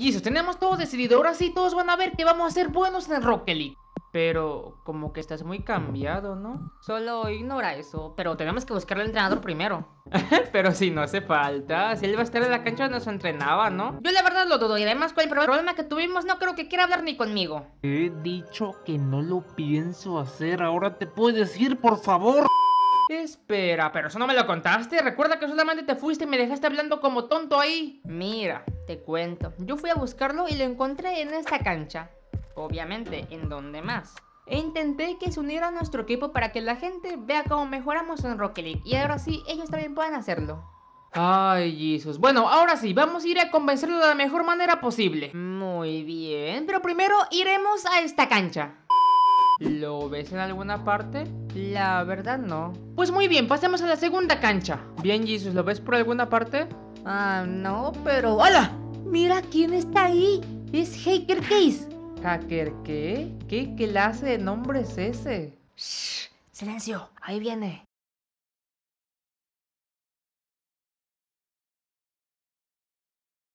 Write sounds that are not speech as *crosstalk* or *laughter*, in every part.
Y eso, tenemos todo decidido. Ahora sí, todos van a ver que vamos a ser buenos en Rock Rocket League. Pero como que estás muy cambiado, ¿no? Solo ignora eso, pero tenemos que buscar al entrenador primero. *laughs* pero si no hace falta, si él va a estar en la cancha se entrenaba, ¿no? Yo la verdad lo dudo y además con el problema que tuvimos no creo que quiera hablar ni conmigo. He dicho que no lo pienso hacer, ahora te puedes ir, por favor. Espera, pero eso no me lo contaste. Recuerda que solamente te fuiste y me dejaste hablando como tonto ahí. Mira, te cuento. Yo fui a buscarlo y lo encontré en esta cancha. Obviamente, ¿en dónde más? E intenté que se uniera a nuestro equipo para que la gente vea cómo mejoramos en Rocket League. Y ahora sí, ellos también puedan hacerlo. Ay, Jesus. Bueno, ahora sí, vamos a ir a convencerlo de la mejor manera posible. Muy bien, pero primero iremos a esta cancha. ¿Lo ves en alguna parte? La verdad no. Pues muy bien, pasemos a la segunda cancha. Bien, Jesus, ¿lo ves por alguna parte? Ah, no, pero... ¡Hola! Mira quién está ahí. Es Hacker Case. ¿Hacker qué? ¿Qué clase de nombre es ese? Shh, silencio, ahí viene.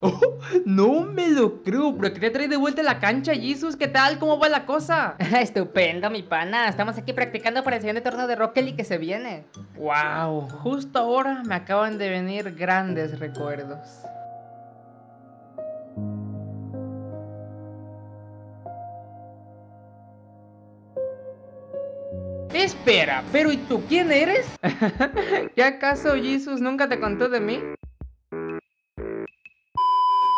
*laughs* no me lo creo, pero te traer de vuelta la cancha, Jesus. ¿Qué tal? ¿Cómo va la cosa? *laughs* Estupendo, mi pana. Estamos aquí practicando para el siguiente torneo de Rocket League que se viene. Wow, justo ahora me acaban de venir grandes recuerdos. Espera, pero ¿y tú quién eres? *laughs* ¿Qué acaso Jesus nunca te contó de mí?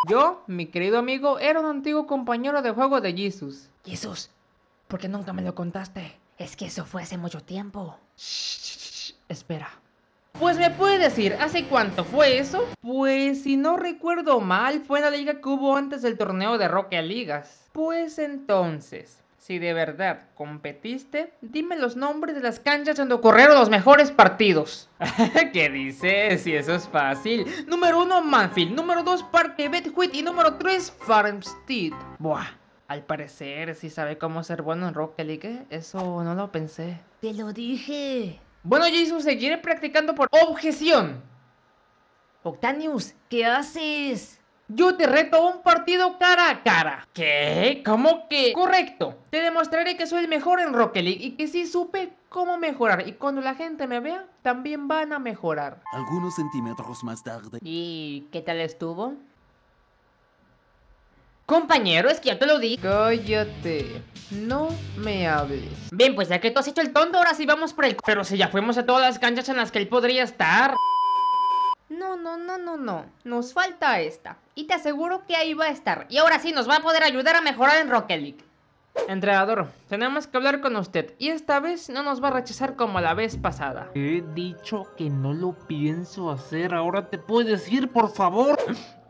Yo, mi querido amigo, era un antiguo compañero de juego de Jesus. Jesus, ¿por qué nunca me lo contaste? Es que eso fue hace mucho tiempo. Shh, espera. Pues me puede decir, ¿hace cuánto fue eso? Pues si no recuerdo mal, fue en la liga que hubo antes del torneo de Roque Ligas. Pues entonces, si de verdad competiste, dime los nombres de las canchas donde ocurrieron los mejores partidos. *laughs* ¿Qué dices? Si eso es fácil. Número uno, Manfield. Número 2, Parque Betwit. Y número 3, Farmstead. Buah, al parecer sí sabe cómo ser bueno en Rocket League. ¿eh? Eso no lo pensé. Te lo dije. Bueno, Jason, seguiré practicando por objeción. Octanius, ¿qué haces? Yo te reto un partido cara a cara. ¿Qué? ¿Cómo que? Correcto. Te demostraré que soy el mejor en Rocket League y que sí supe cómo mejorar. Y cuando la gente me vea, también van a mejorar. Algunos centímetros más tarde. ¿Y qué tal estuvo? Compañero, es que ya te lo di Cállate. No me hables. Bien, pues ya que tú has hecho el tonto, ahora sí vamos por el... Pero si ya fuimos a todas las canchas en las que él podría estar no, no, no, no, no, nos falta esta. Y te aseguro que ahí va a estar. Y ahora sí nos va a poder ayudar a mejorar en Rocket League. Entrenador, tenemos que hablar con usted y esta vez no nos va a rechazar como la vez pasada. He dicho que no lo pienso hacer, ahora te puedes ir, por favor.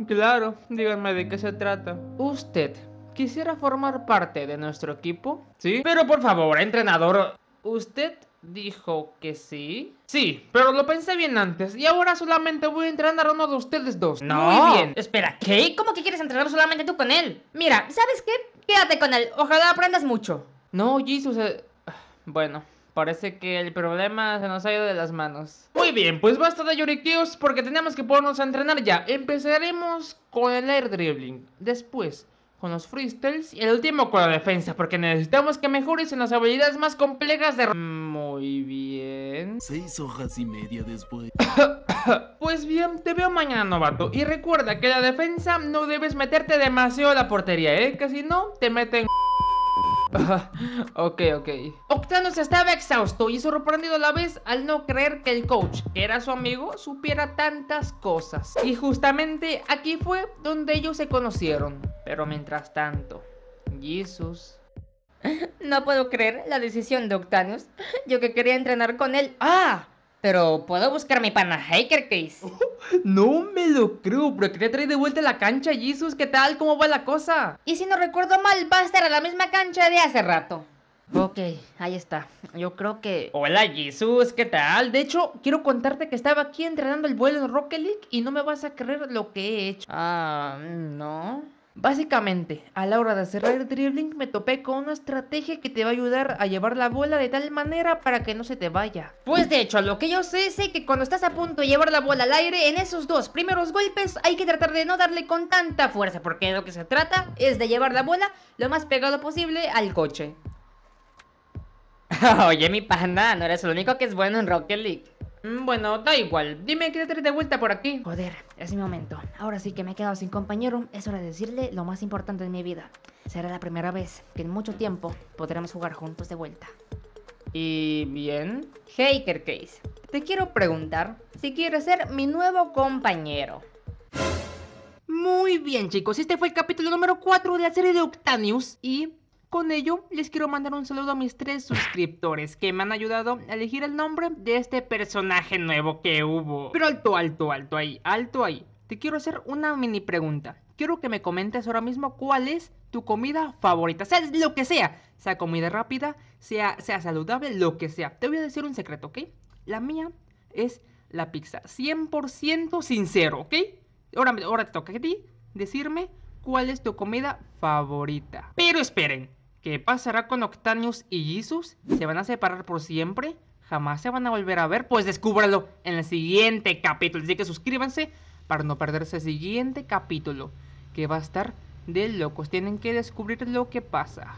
Claro, díganme de qué se trata. Usted, ¿quisiera formar parte de nuestro equipo? Sí, pero por favor, entrenador, usted Dijo que sí. Sí, pero lo pensé bien antes y ahora solamente voy a entrenar a uno de ustedes dos. No. Muy bien. Espera, ¿qué? ¿Cómo que quieres entrenar solamente tú con él? Mira, ¿sabes qué? Quédate con él. Ojalá aprendas mucho. No, Jesus. Eh... *sighs* Bueno, parece que el problema se nos ha ido de las manos. Muy bien, pues basta de lloriqueos porque tenemos que ponernos a entrenar ya. Empezaremos con el air dribbling. Después con los freestyles y el último con la defensa, porque necesitamos que mejores en las habilidades más complejas de... Muy bien. Seis hojas y media después. *coughs* pues bien, te veo mañana, novato. Y recuerda que la defensa no debes meterte demasiado a la portería, ¿eh? Que si no, te meten ok, ok. Octanos estaba exhausto y sorprendido a la vez al no creer que el coach, que era su amigo, supiera tantas cosas. Y justamente aquí fue donde ellos se conocieron. Pero mientras tanto, Jesus... *laughs* No puedo creer la decisión de Octanos. *laughs* Yo que quería entrenar con él. ¡Ah! Pero puedo buscar mi pana Haker, Chris. *laughs* no me lo creo, pero quería traer de vuelta la cancha, Jesus. ¿Qué tal? ¿Cómo va la cosa? Y si no recuerdo mal, va a estar a la misma cancha de hace rato. Ok, ahí está. Yo creo que. Hola, Jesus, ¿qué tal? De hecho, quiero contarte que estaba aquí entrenando el vuelo en Rocket League y no me vas a creer lo que he hecho. Ah, no. Básicamente, a la hora de cerrar el dribbling me topé con una estrategia que te va a ayudar a llevar la bola de tal manera para que no se te vaya. Pues de hecho, lo que yo sé, sé que cuando estás a punto de llevar la bola al aire, en esos dos primeros golpes hay que tratar de no darle con tanta fuerza, porque lo que se trata es de llevar la bola lo más pegado posible al coche. *laughs* Oye, mi panda, no eres lo único que es bueno en Rocket League. Mm, bueno, da igual. Dime que te de vuelta por aquí. Joder, es mi momento. Ahora sí que me he quedado sin compañero. Es hora de decirle lo más importante de mi vida. Será la primera vez que en mucho tiempo podremos jugar juntos de vuelta. ¿Y bien? Haker Case, te quiero preguntar si quieres ser mi nuevo compañero. Muy bien, chicos. Este fue el capítulo número 4 de la serie de Octanius. Y con ello, les quiero mandar un saludo a mis tres suscriptores que me han ayudado a elegir el nombre de este personaje nuevo que hubo. Pero alto, alto, alto ahí, alto ahí. Te quiero hacer una mini pregunta. Quiero que me comentes ahora mismo cuál es tu comida favorita, sea lo que sea, sea comida rápida, sea, sea saludable, lo que sea. Te voy a decir un secreto, ¿ok? La mía es la pizza, 100% sincero, ¿ok? Ahora, ahora te toca a ti decirme cuál es tu comida favorita. Pero esperen, ¿Qué pasará con Octanius y Jesus? ¿Se van a separar por siempre? ¿Jamás se van a volver a ver? Pues descúbralo en el siguiente capítulo. Así que suscríbanse para no perderse el siguiente capítulo, que va a estar de locos. Tienen que descubrir lo que pasa.